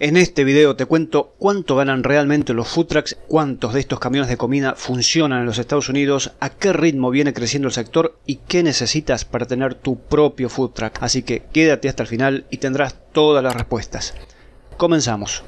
En este video te cuento cuánto ganan realmente los food trucks, cuántos de estos camiones de comida funcionan en los Estados Unidos, a qué ritmo viene creciendo el sector y qué necesitas para tener tu propio food truck. Así que quédate hasta el final y tendrás todas las respuestas. Comenzamos.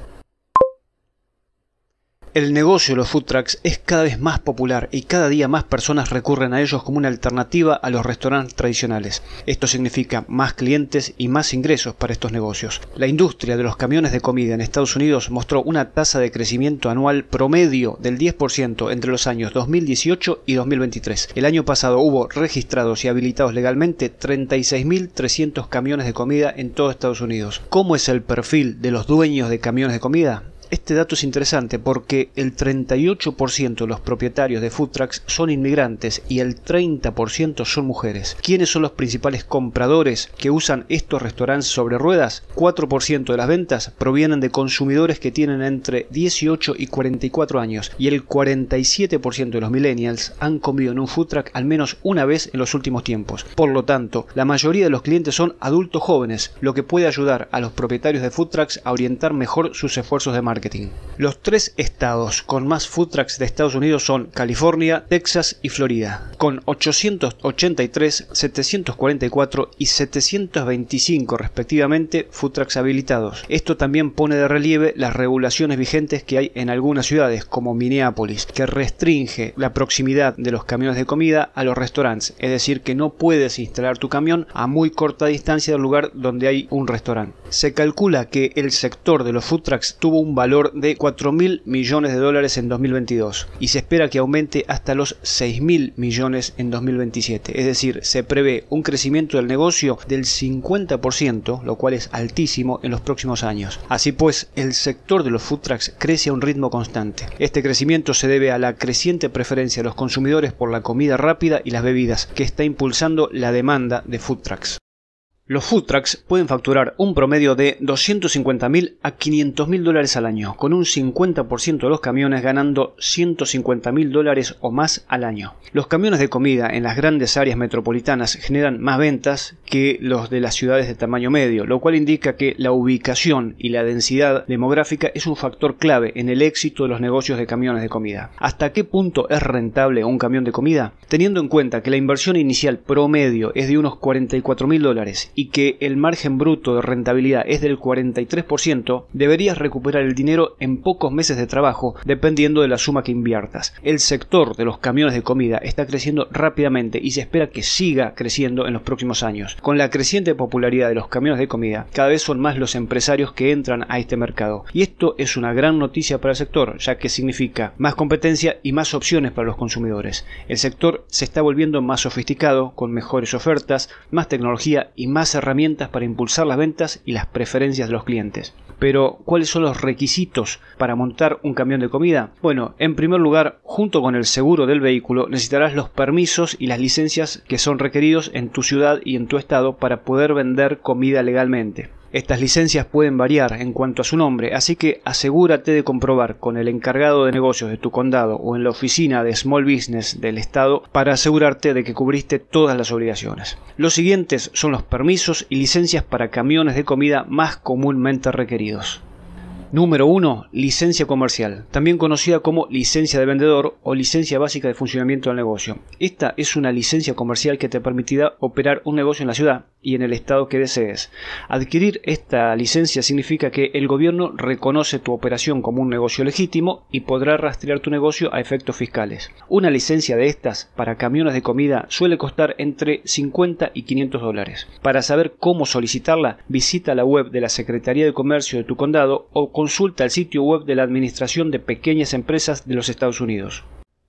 El negocio de los food trucks es cada vez más popular y cada día más personas recurren a ellos como una alternativa a los restaurantes tradicionales. Esto significa más clientes y más ingresos para estos negocios. La industria de los camiones de comida en Estados Unidos mostró una tasa de crecimiento anual promedio del 10% entre los años 2018 y 2023. El año pasado hubo registrados y habilitados legalmente 36.300 camiones de comida en todo Estados Unidos. ¿Cómo es el perfil de los dueños de camiones de comida? Este dato es interesante porque el 38% de los propietarios de food son inmigrantes y el 30% son mujeres. ¿Quiénes son los principales compradores que usan estos restaurantes sobre ruedas? 4% de las ventas provienen de consumidores que tienen entre 18 y 44 años y el 47% de los millennials han comido en un food truck al menos una vez en los últimos tiempos. Por lo tanto, la mayoría de los clientes son adultos jóvenes, lo que puede ayudar a los propietarios de food a orientar mejor sus esfuerzos de marketing. Los tres estados con más food trucks de Estados Unidos son California, Texas y Florida, con 883, 744 y 725 respectivamente food trucks habilitados. Esto también pone de relieve las regulaciones vigentes que hay en algunas ciudades, como Minneapolis, que restringe la proximidad de los camiones de comida a los restaurantes, es decir, que no puedes instalar tu camión a muy corta distancia del lugar donde hay un restaurante. Se calcula que el sector de los food trucks tuvo un valor valor de 4.000 millones de dólares en 2022 y se espera que aumente hasta los 6.000 millones en 2027. Es decir, se prevé un crecimiento del negocio del 50%, lo cual es altísimo en los próximos años. Así pues, el sector de los food trucks crece a un ritmo constante. Este crecimiento se debe a la creciente preferencia de los consumidores por la comida rápida y las bebidas, que está impulsando la demanda de food trucks. Los food trucks pueden facturar un promedio de 250.000 a 500.000 dólares al año, con un 50% de los camiones ganando 150.000 dólares o más al año. Los camiones de comida en las grandes áreas metropolitanas generan más ventas que los de las ciudades de tamaño medio, lo cual indica que la ubicación y la densidad demográfica es un factor clave en el éxito de los negocios de camiones de comida. ¿Hasta qué punto es rentable un camión de comida? Teniendo en cuenta que la inversión inicial promedio es de unos 44.000 dólares que el margen bruto de rentabilidad es del 43%, deberías recuperar el dinero en pocos meses de trabajo, dependiendo de la suma que inviertas. El sector de los camiones de comida está creciendo rápidamente y se espera que siga creciendo en los próximos años. Con la creciente popularidad de los camiones de comida, cada vez son más los empresarios que entran a este mercado. Y esto es una gran noticia para el sector, ya que significa más competencia y más opciones para los consumidores. El sector se está volviendo más sofisticado, con mejores ofertas, más tecnología y más herramientas para impulsar las ventas y las preferencias de los clientes. Pero, ¿cuáles son los requisitos para montar un camión de comida? Bueno, en primer lugar, junto con el seguro del vehículo, necesitarás los permisos y las licencias que son requeridos en tu ciudad y en tu estado para poder vender comida legalmente. Estas licencias pueden variar en cuanto a su nombre, así que asegúrate de comprobar con el encargado de negocios de tu condado o en la oficina de Small Business del Estado para asegurarte de que cubriste todas las obligaciones. Los siguientes son los permisos y licencias para camiones de comida más comúnmente requeridos. Número 1. Licencia comercial, también conocida como licencia de vendedor o licencia básica de funcionamiento del negocio. Esta es una licencia comercial que te permitirá operar un negocio en la ciudad y en el estado que desees. Adquirir esta licencia significa que el gobierno reconoce tu operación como un negocio legítimo y podrá rastrear tu negocio a efectos fiscales. Una licencia de estas para camiones de comida suele costar entre 50 y 500 dólares. Para saber cómo solicitarla, visita la web de la Secretaría de Comercio de tu condado o consulta el sitio web de la Administración de Pequeñas Empresas de los Estados Unidos.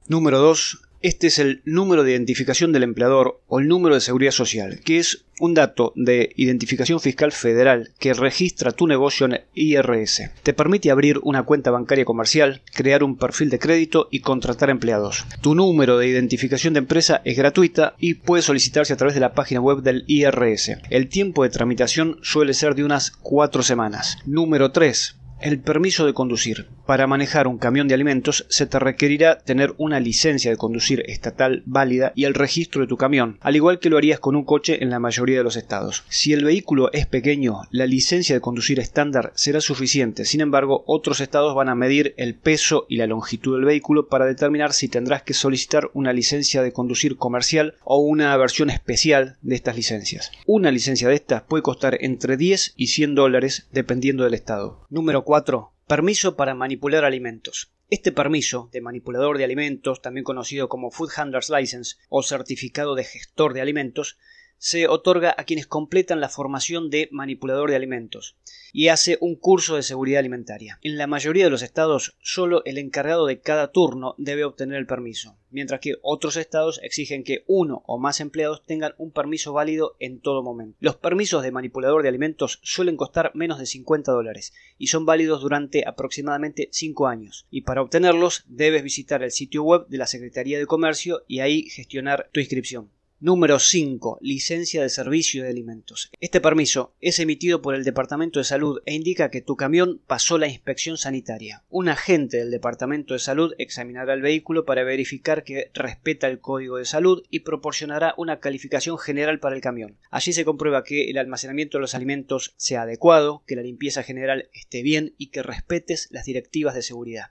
Número 2 este es el número de identificación del empleador o el número de seguridad social, que es un dato de identificación fiscal federal que registra tu negocio en IRS. Te permite abrir una cuenta bancaria comercial, crear un perfil de crédito y contratar empleados. Tu número de identificación de empresa es gratuita y puede solicitarse a través de la página web del IRS. El tiempo de tramitación suele ser de unas cuatro semanas. Número 3. El permiso de conducir para manejar un camión de alimentos se te requerirá tener una licencia de conducir estatal válida y el registro de tu camión, al igual que lo harías con un coche en la mayoría de los estados. Si el vehículo es pequeño, la licencia de conducir estándar será suficiente, sin embargo otros estados van a medir el peso y la longitud del vehículo para determinar si tendrás que solicitar una licencia de conducir comercial o una versión especial de estas licencias. Una licencia de estas puede costar entre 10 y 100 dólares dependiendo del estado. Número 4. Permiso para manipular alimentos. Este permiso de manipulador de alimentos, también conocido como Food Handler's License o certificado de gestor de alimentos, se otorga a quienes completan la formación de manipulador de alimentos y hace un curso de seguridad alimentaria. En la mayoría de los estados, solo el encargado de cada turno debe obtener el permiso, mientras que otros estados exigen que uno o más empleados tengan un permiso válido en todo momento. Los permisos de manipulador de alimentos suelen costar menos de 50 dólares y son válidos durante aproximadamente 5 años. Y para obtenerlos debes visitar el sitio web de la Secretaría de Comercio y ahí gestionar tu inscripción. Número 5. Licencia de servicio de alimentos. Este permiso es emitido por el Departamento de Salud e indica que tu camión pasó la inspección sanitaria. Un agente del Departamento de Salud examinará el vehículo para verificar que respeta el código de salud y proporcionará una calificación general para el camión. Allí se comprueba que el almacenamiento de los alimentos sea adecuado, que la limpieza general esté bien y que respetes las directivas de seguridad.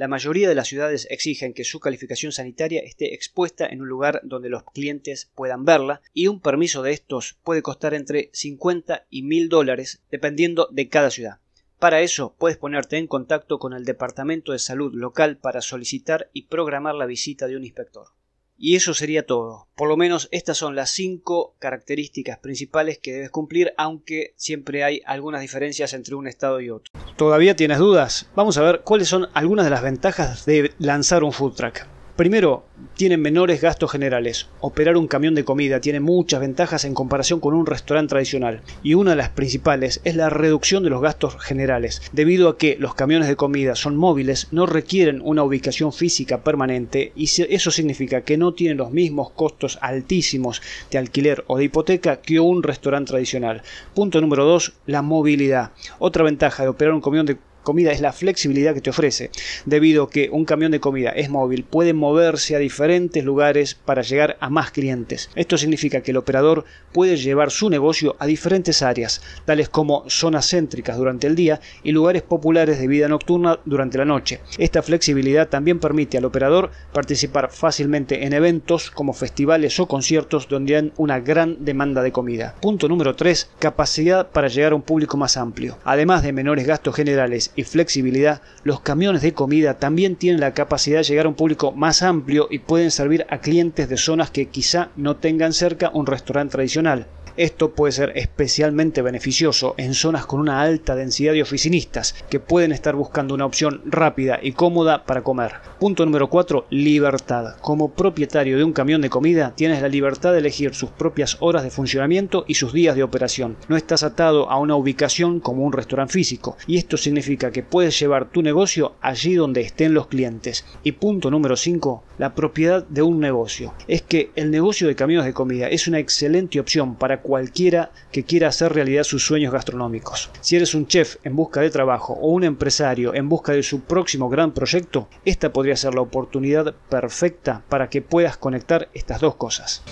La mayoría de las ciudades exigen que su calificación sanitaria esté expuesta en un lugar donde los clientes puedan verla y un permiso de estos puede costar entre 50 y 1000 dólares dependiendo de cada ciudad. Para eso puedes ponerte en contacto con el Departamento de Salud local para solicitar y programar la visita de un inspector. Y eso sería todo. Por lo menos estas son las 5 características principales que debes cumplir, aunque siempre hay algunas diferencias entre un estado y otro. ¿Todavía tienes dudas? Vamos a ver cuáles son algunas de las ventajas de lanzar un food truck. Primero, tienen menores gastos generales. Operar un camión de comida tiene muchas ventajas en comparación con un restaurante tradicional, y una de las principales es la reducción de los gastos generales, debido a que los camiones de comida son móviles, no requieren una ubicación física permanente y eso significa que no tienen los mismos costos altísimos de alquiler o de hipoteca que un restaurante tradicional. Punto número 2, la movilidad. Otra ventaja de operar un camión de comida es la flexibilidad que te ofrece, debido a que un camión de comida es móvil, puede moverse a diferentes lugares para llegar a más clientes. Esto significa que el operador puede llevar su negocio a diferentes áreas, tales como zonas céntricas durante el día y lugares populares de vida nocturna durante la noche. Esta flexibilidad también permite al operador participar fácilmente en eventos como festivales o conciertos donde hay una gran demanda de comida. Punto número 3. Capacidad para llegar a un público más amplio. Además de menores gastos generales y flexibilidad, los camiones de comida también tienen la capacidad de llegar a un público más amplio y pueden servir a clientes de zonas que quizá no tengan cerca un restaurante tradicional. Esto puede ser especialmente beneficioso en zonas con una alta densidad de oficinistas que pueden estar buscando una opción rápida y cómoda para comer. Punto número 4. Libertad. Como propietario de un camión de comida, tienes la libertad de elegir sus propias horas de funcionamiento y sus días de operación. No estás atado a una ubicación como un restaurante físico, y esto significa que puedes llevar tu negocio allí donde estén los clientes. Y punto número 5. La propiedad de un negocio. Es que el negocio de camiones de comida es una excelente opción para cualquiera que quiera hacer realidad sus sueños gastronómicos. Si eres un chef en busca de trabajo o un empresario en busca de su próximo gran proyecto, esta podría ser la oportunidad perfecta para que puedas conectar estas dos cosas.